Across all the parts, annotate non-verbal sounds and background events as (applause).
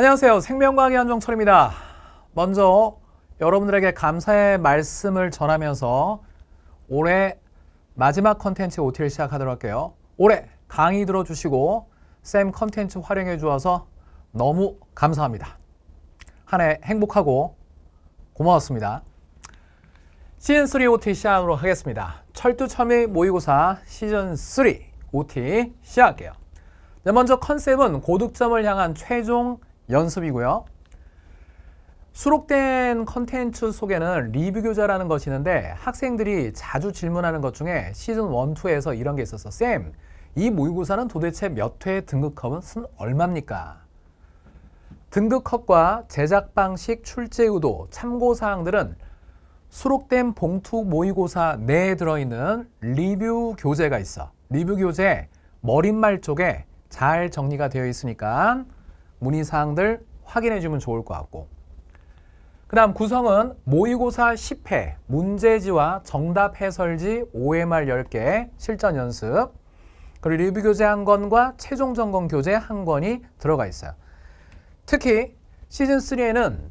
안녕하세요. 생명과학의 한종철입니다. 먼저 여러분들에게 감사의 말씀을 전하면서 올해 마지막 컨텐츠 OT를 시작하도록 할게요. 올해 강의 들어주시고 쌤 컨텐츠 활용해 주어서 너무 감사합니다. 한 해 행복하고 고마웠습니다. 시즌3 OT 시작으로 하겠습니다. 철두철미 모의고사 시즌3 OT 시작할게요. 네, 먼저 컨셉은 고득점을 향한 최종 연습이고요. 수록된 컨텐츠 속에는 리뷰 교재라는 것이 있는데 학생들이 자주 질문하는 것 중에 시즌 1, 2에서 이런 게 있었어. 쌤, 이 모의고사는 도대체 몇 회 등급컷은 얼마입니까? 등급컷과 제작 방식, 출제 의도, 참고 사항들은 수록된 봉투 모의고사 내에 들어있는 리뷰 교재가 있어. 리뷰 교재 머릿말 쪽에 잘 정리가 되어 있으니까 문의사항들 확인해주면 좋을 것 같고 그 다음 구성은 모의고사 10회, 문제지와 정답 해설지 OMR 10개, 실전 연습, 그리고 리뷰 교재 1 권과 최종 점검 교재 1 권이 들어가 있어요. 특히 시즌3에는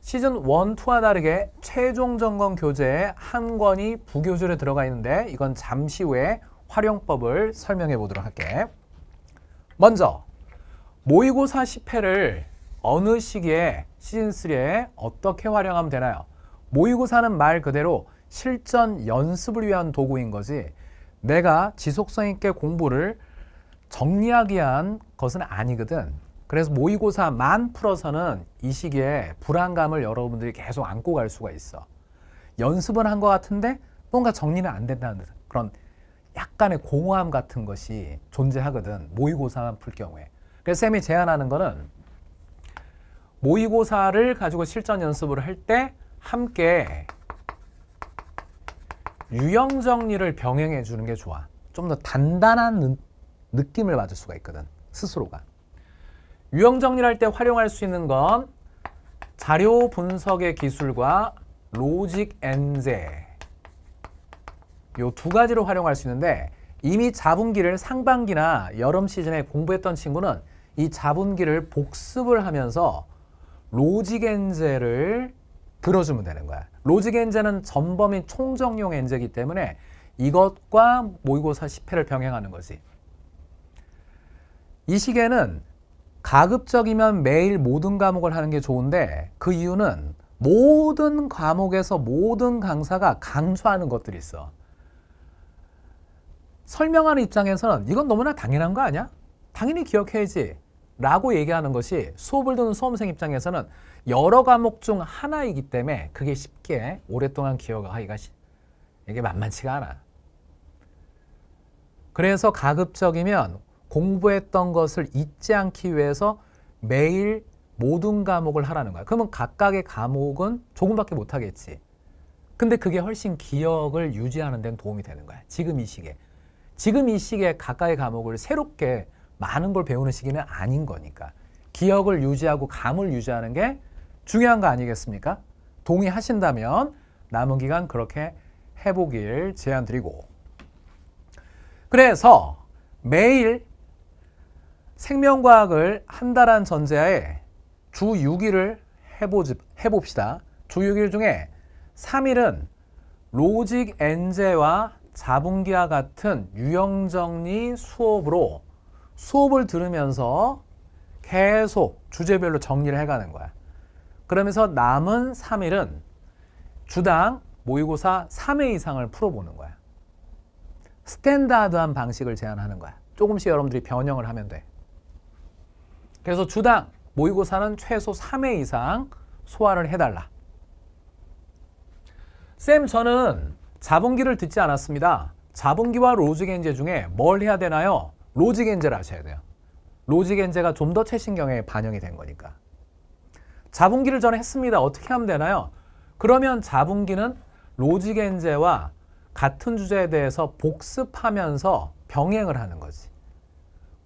시즌 1, 2와 다르게 최종 점검 교재 1 권이 부교재로 들어가 있는데 이건 잠시 후에 활용법을 설명해 보도록 할게. 먼저 모의고사 10회를 어느 시기에 시즌3에 어떻게 활용하면 되나요? 모의고사는 말 그대로 실전 연습을 위한 도구인 거지 내가 지속성 있게 공부를 정리하기 위한 것은 아니거든. 그래서 모의고사만 풀어서는 이 시기에 불안감을 여러분들이 계속 안고 갈 수가 있어. 연습은 한 것 같은데 뭔가 정리는 안 된다는 그런 약간의 공허함 같은 것이 존재하거든. 모의고사만 풀 경우에. 그래서 쌤이 제안하는 거는 모의고사를 가지고 실전 연습을 할 때 함께 유형 정리를 병행해 주는 게 좋아. 좀 더 단단한 느낌을 받을 수가 있거든. 스스로가. 유형 정리를 할 때 활용할 수 있는 건 자료 분석의 기술과 로직 엔제 요 두가지로 활용할 수 있는데 이미 자분기를 상반기나 여름 시즌에 공부했던 친구는 이 자분기를 복습을 하면서 로지겐제를 들어주면 되는 거야. 로지겐제는 전범인 총정용 엔제이기 때문에 이것과 모의고사 10회를 병행하는 거지. 이시계는 가급적이면 매일 모든 과목을 하는 게 좋은데 그 이유는 모든 과목에서 모든 강사가 강조하는 것들이 있어. 설명하는 입장에서는 이건 너무나 당연한 거 아니야? 당연히 기억해야지 라고 얘기하는 것이 수업을 듣는 수험생 입장에서는 여러 과목 중 하나이기 때문에 그게 쉽게 오랫동안 기억하기가 이게 만만치가 않아. 그래서 가급적이면 공부했던 것을 잊지 않기 위해서 매일 모든 과목을 하라는 거야. 그러면 각각의 과목은 조금밖에 못 하겠지. 근데 그게 훨씬 기억을 유지하는 데는 도움이 되는 거야. 지금 이 시기에. 지금 이 시기에 각각의 과목을 새롭게 많은 걸 배우는 시기는 아닌 거니까. 기억을 유지하고 감을 유지하는 게 중요한 거 아니겠습니까? 동의하신다면 남은 기간 그렇게 해보길 제안드리고. 그래서 매일 생명과학을 한다란 전제하에 주 6일을 해보지, 해봅시다. 주 6일 중에 3일은 로직 엔제와 자분기와 같은 유형정리 수업으로 수업을 들으면서 계속 주제별로 정리를 해가는 거야. 그러면서 남은 3일은 주당 모의고사 3회 이상을 풀어보는 거야. 스탠다드한 방식을 제안하는 거야. 조금씩 여러분들이 변형을 하면 돼. 그래서 주당 모의고사는 최소 3회 이상 소화를 해달라. 쌤 저는 자본기를 듣지 않았습니다. 자본기와 로즈겐제 중에 뭘 해야 되나요? 로직 엔젤을 아셔야 돼요. 로직 엔젤가 좀 더 최신경에 반영이 된 거니까. 자분기를 전에 했습니다. 어떻게 하면 되나요? 그러면 자분기는 로직 엔젤와 같은 주제에 대해서 복습하면서 병행을 하는 거지.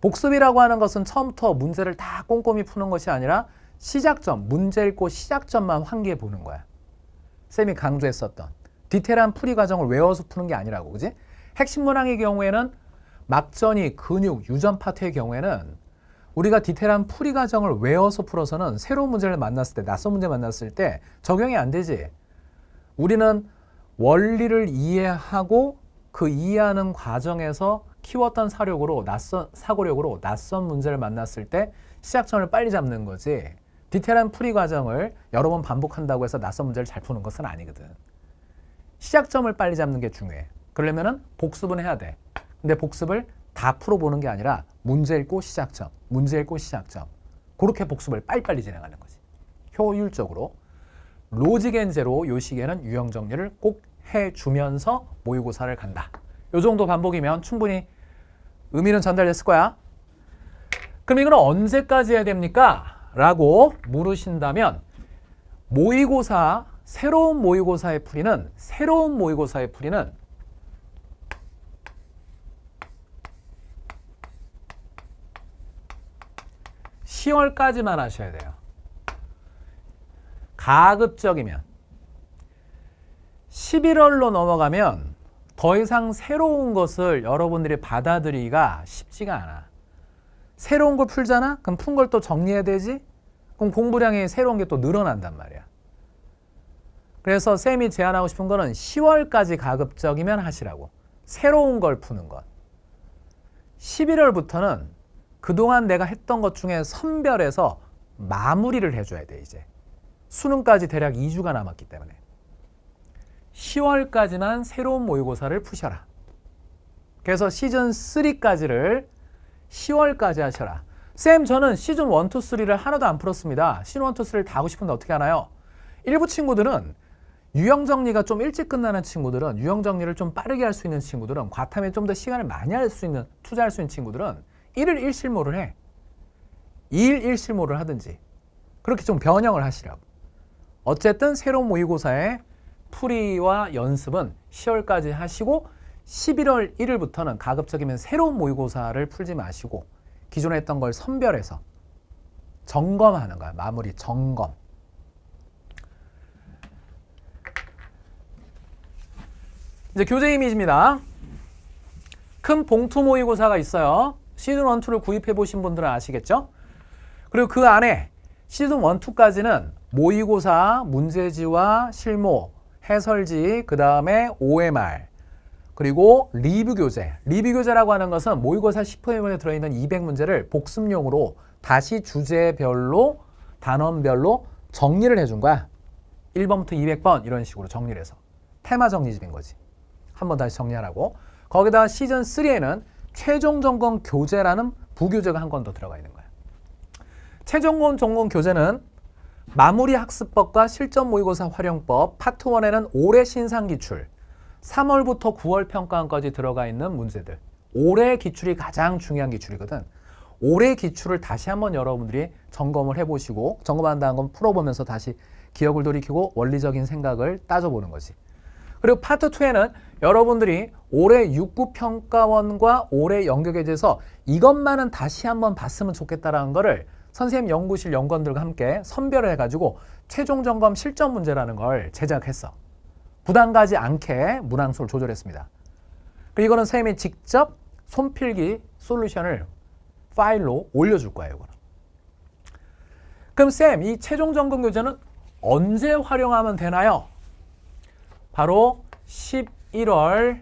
복습이라고 하는 것은 처음부터 문제를 다 꼼꼼히 푸는 것이 아니라 시작점, 문제 읽고 시작점만 환기해 보는 거야. 쌤이 강조했었던 디테일한 풀이 과정을 외워서 푸는 게 아니라고, 그지? 핵심 문항의 경우에는 막전이 근육 유전 파트의 경우에는 우리가 디테일한 풀이 과정을 외워서 풀어서는 새로운 문제를 만났을 때 낯선 문제 만났을 때 적용이 안 되지. 우리는 원리를 이해하고 그 이해하는 과정에서 키웠던 사력으로 낯선 사고력으로 낯선 문제를 만났을 때 시작점을 빨리 잡는 거지. 디테일한 풀이 과정을 여러 번 반복한다고 해서 낯선 문제를 잘 푸는 것은 아니거든. 시작점을 빨리 잡는 게 중요해. 그러려면 복습은 해야 돼. 근데 복습을 다 풀어보는 게 아니라 문제 읽고 시작점, 문제 읽고 시작점. 그렇게 복습을 빨리빨리 진행하는 거지. 효율적으로. 로직 앤 제로 요 시기에는 유형 정리를 꼭 해주면서 모의고사를 간다. 요 정도 반복이면 충분히 의미는 전달됐을 거야. 그럼 이건 언제까지 해야 됩니까? 라고 물으신다면 모의고사, 새로운 모의고사의 풀이는 새로운 모의고사의 풀이는 10월까지만 하셔야 돼요. 가급적이면 11월로 넘어가면 더 이상 새로운 것을 여러분들이 받아들이기가 쉽지가 않아. 새로운 걸 풀잖아? 그럼 푼 걸 또 정리해야 되지? 그럼 공부량이 새로운 게 또 늘어난단 말이야. 그래서 쌤이 제안하고 싶은 거는 10월까지 가급적이면 하시라고. 새로운 걸 푸는 것. 11월부터는 그동안 내가 했던 것 중에 선별해서 마무리를 해줘야 돼 이제 수능까지 대략 2주가 남았기 때문에 10월까지만 새로운 모의고사를 푸셔라 그래서 시즌 3까지를 10월까지 하셔라 쌤 저는 시즌 1, 2, 3를 하나도 안 풀었습니다 시즌 1, 2, 3를 다 하고 싶은데 어떻게 하나요? 일부 친구들은 유형 정리가 좀 일찍 끝나는 친구들은 유형 정리를 좀 빠르게 할 수 있는 친구들은 과탐에 좀 더 시간을 많이 할 수 있는 투자할 수 있는 친구들은 1일 1실무를 해. 2일 1실무를 하든지. 그렇게 좀 변형을 하시라고. 어쨌든 새로운 모의고사의 풀이와 연습은 10월까지 하시고 11월 1일부터는 가급적이면 새로운 모의고사를 풀지 마시고 기존에 했던 걸 선별해서 점검하는 거야. 마무리 점검. 이제 교재 이미지입니다. 큰 봉투 모의고사가 있어요. 시즌 1, 2를 구입해 보신 분들은 아시겠죠? 그리고 그 안에 시즌 1, 2까지는 모의고사, 문제지와 실무, 해설지, 그 다음에 OMR, 그리고 리뷰 교재. 리뷰 교재라고 하는 것은 모의고사 1 0회문에 들어있는 200문제를 복습용으로 다시 주제별로, 단원별로 정리를 해준 거야. 1번부터 200번 이런 식으로 정리를 해서. 테마 정리집인 거지. 한 번 다시 정리하라고. 거기다 시즌 3에는 최종 점검 교재라는 부교재가 한 권 더 들어가 있는 거예요. 최종 점검 교재는 마무리 학습법과 실전 모의고사 활용법 파트 1에는 올해 신상 기출 3월부터 9월 평가원까지 들어가 있는 문제들 올해 기출이 가장 중요한 기출이거든. 올해 기출을 다시 한번 여러분들이 점검을 해보시고 점검한다는 건 풀어보면서 다시 기억을 돌이키고 원리적인 생각을 따져보는 거지. 그리고 파트 2에는 여러분들이 올해 육구평가원과 올해 연격에 대해서 이것만은 다시 한번 봤으면 좋겠다라는 거를 선생님 연구실 연구원들과 함께 선별을 해가지고 최종 점검 실전 문제라는 걸 제작했어. 부담 가지 않게 문항수를 조절했습니다. 그리고 이거는 선생님이 직접 손필기 솔루션을 파일로 올려줄 거예요. 그럼. 는 그럼 쌤, 이 최종 점검 교재는 언제 활용하면 되나요? 바로 11월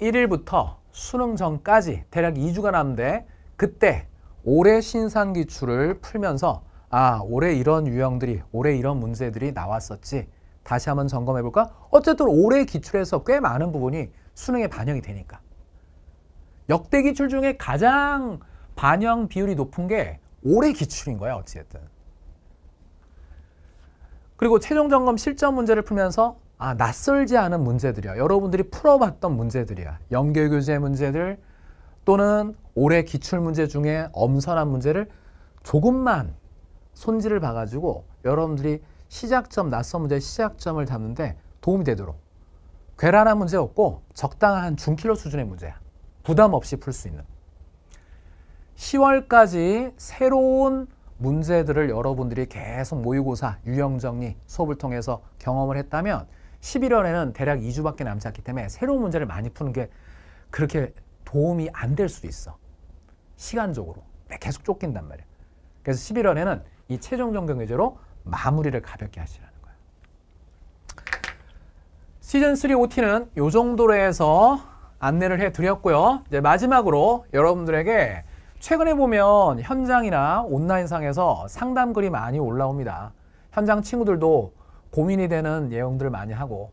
1일부터 수능 전까지 대략 2주가 남는데 그때 올해 신상기출을 풀면서 아 올해 이런 유형들이 올해 이런 문제들이 나왔었지 다시 한번 점검해 볼까? 어쨌든 올해 기출에서 꽤 많은 부분이 수능에 반영이 되니까 역대 기출 중에 가장 반영 비율이 높은 게 올해 기출인 거야 어찌됐든 그리고 최종 점검 실전 문제를 풀면서 아 낯설지 않은 문제들이야. 여러분들이 풀어봤던 문제들이야. 연결 교재 문제들 또는 올해 기출 문제 중에 엄선한 문제를 조금만 손질을 봐가지고 여러분들이 시작점 낯선 문제 시작점을 잡는데 도움이 되도록 괴란한 문제 없고 적당한 중킬러 수준의 문제야. 부담 없이 풀 수 있는. 10월까지 새로운 문제들을 여러분들이 계속 모의고사, 유형정리 수업을 통해서 경험을 했다면 11월에는 대략 2주밖에 남지 않기 때문에 새로운 문제를 많이 푸는 게 그렇게 도움이 안 될 수도 있어. 시간적으로. 네, 계속 쫓긴단 말이야. 그래서 11월에는 이 최종 정경 교재로 마무리를 가볍게 하시라는 거야. 시즌 3 OT는 이 정도로 해서 안내를 해드렸고요. 이제 마지막으로 여러분들에게 최근에 보면 현장이나 온라인상에서 상담글이 많이 올라옵니다. 현장 친구들도 고민이 되는 내용들을 많이 하고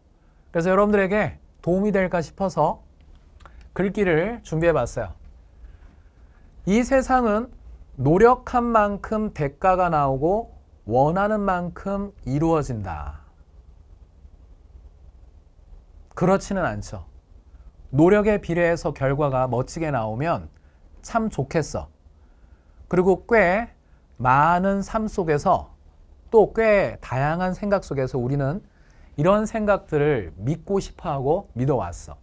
그래서 여러분들에게 도움이 될까 싶어서 글귀를 준비해 봤어요. 이 세상은 노력한 만큼 대가가 나오고 원하는 만큼 이루어진다. 그렇지는 않죠. 노력에 비례해서 결과가 멋지게 나오면 참 좋겠어. 그리고 꽤 많은 삶 속에서 또 꽤 다양한 생각 속에서 우리는 이런 생각들을 믿고 싶어 하고 믿어왔어.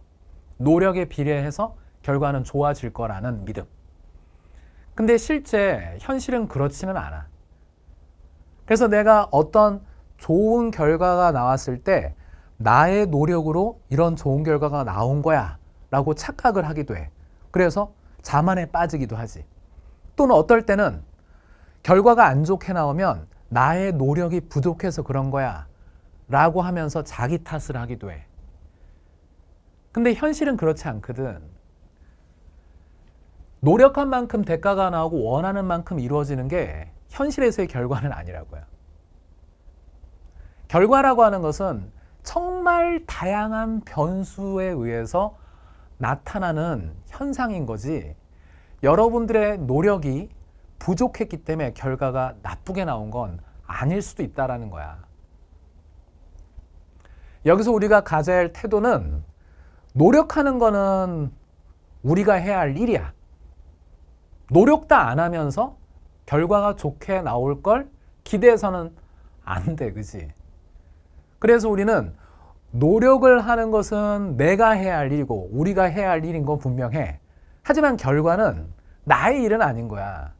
노력에 비례해서 결과는 좋아질 거라는 믿음. 근데 실제 현실은 그렇지는 않아. 그래서 내가 어떤 좋은 결과가 나왔을 때 나의 노력으로 이런 좋은 결과가 나온 거야 라고 착각을 하기도 해. 그래서 자만에 빠지기도 하지. 또는 어떨 때는 결과가 안 좋게 나오면 나의 노력이 부족해서 그런 거야. 라고 하면서 자기 탓을 하기도 해. 근데 현실은 그렇지 않거든. 노력한 만큼 대가가 나오고 원하는 만큼 이루어지는 게 현실에서의 결과는 아니라고요. 결과라고 하는 것은 정말 다양한 변수에 의해서 나타나는 현상인 거지 여러분들의 노력이 부족했기 때문에 결과가 나쁘게 나온 건 아닐 수도 있다라는 거야. 여기서 우리가 가져야 할 태도는 노력하는 거는 우리가 해야 할 일이야. 노력 도안 하면서 결과가 좋게 나올 걸 기대해서는 안 돼, 그지? 그래서 우리는 노력을 하는 것은 내가 해야 할 일이고 우리가 해야 할 일인 건 분명해. 하지만 결과는 나의 일은 아닌 거야.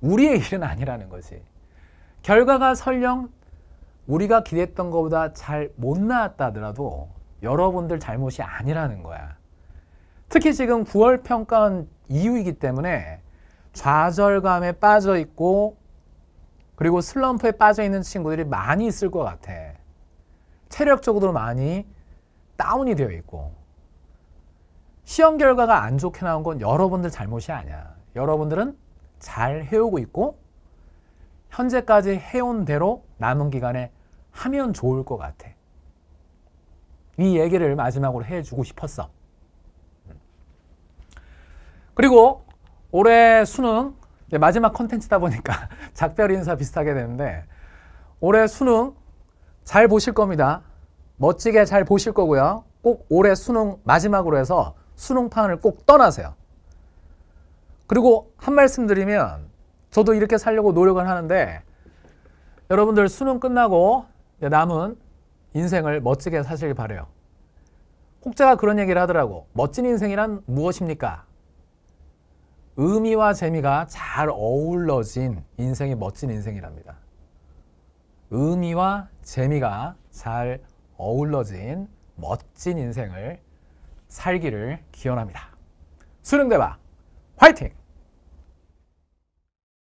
우리의 일은 아니라는 거지. 결과가 설령 우리가 기대했던 것보다 잘 못 나왔다 하더라도 여러분들 잘못이 아니라는 거야. 특히 지금 9월 평가원 이후이기 때문에 좌절감에 빠져 있고 그리고 슬럼프에 빠져 있는 친구들이 많이 있을 것 같아. 체력적으로 많이 다운이 되어 있고 시험 결과가 안 좋게 나온 건 여러분들 잘못이 아니야. 여러분들은 잘 해오고 있고 현재까지 해온 대로 남은 기간에 하면 좋을 것 같아. 이 얘기를 마지막으로 해주고 싶었어. 그리고 올해 수능 마지막 컨텐츠다 보니까 (laughs) 작별 인사 비슷하게 되는데 올해 수능 잘 보실 겁니다. 멋지게 잘 보실 거고요. 꼭 올해 수능 마지막으로 해서 수능판을 꼭 떠나세요. 그리고 한 말씀 드리면 저도 이렇게 살려고 노력을 하는데 여러분들 수능 끝나고 남은 인생을 멋지게 사시길 바래요. 혹자가 그런 얘기를 하더라고. 멋진 인생이란 무엇입니까? 의미와 재미가 잘 어우러진 인생이 멋진 인생이랍니다. 의미와 재미가 잘 어울러진 멋진 인생을 살기를 기원합니다. 수능대박 화이팅!